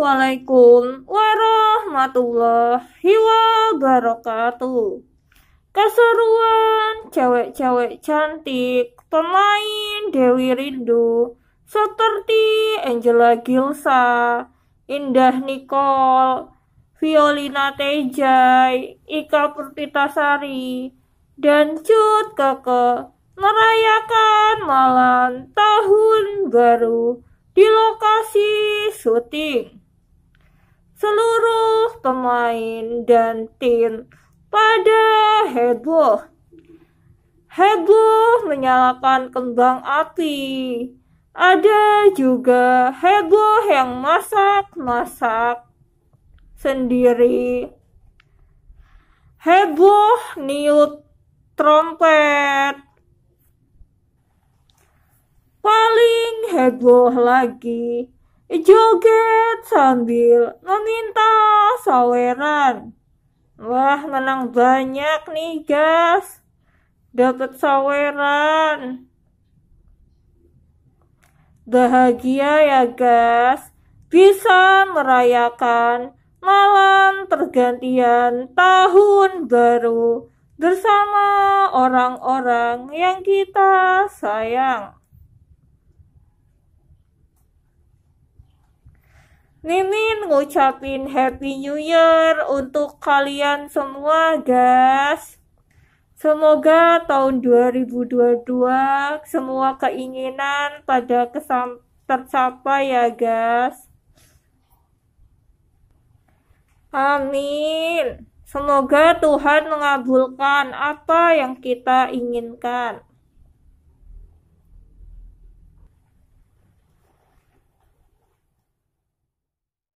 Assalamualaikum warahmatullahi wabarakatuh. Keseruan cewek-cewek cantik pemain Dewi Rindu seperti Angela Gilsa, Indah Nicole, Violina Tejai, Ika Purtitasari, dan Cut Keke merayakan malam tahun baru di lokasi syuting. Seluruh pemain dan tim pada heboh. Heboh menyalakan kembang api. Ada juga heboh yang masak-masak sendiri. Heboh niut trompet. Paling heboh lagi joget sambil meminta saweran. Wah, menang banyak nih, guys. Dapat saweran. Bahagia ya, guys. Bisa merayakan malam pergantian tahun baru bersama orang-orang yang kita sayang. Mimin ngucapin Happy New Year untuk kalian semua guys. Semoga tahun 2022 semua keinginan pada kesam tercapai ya guys. Amin. Semoga Tuhan mengabulkan apa yang kita inginkan.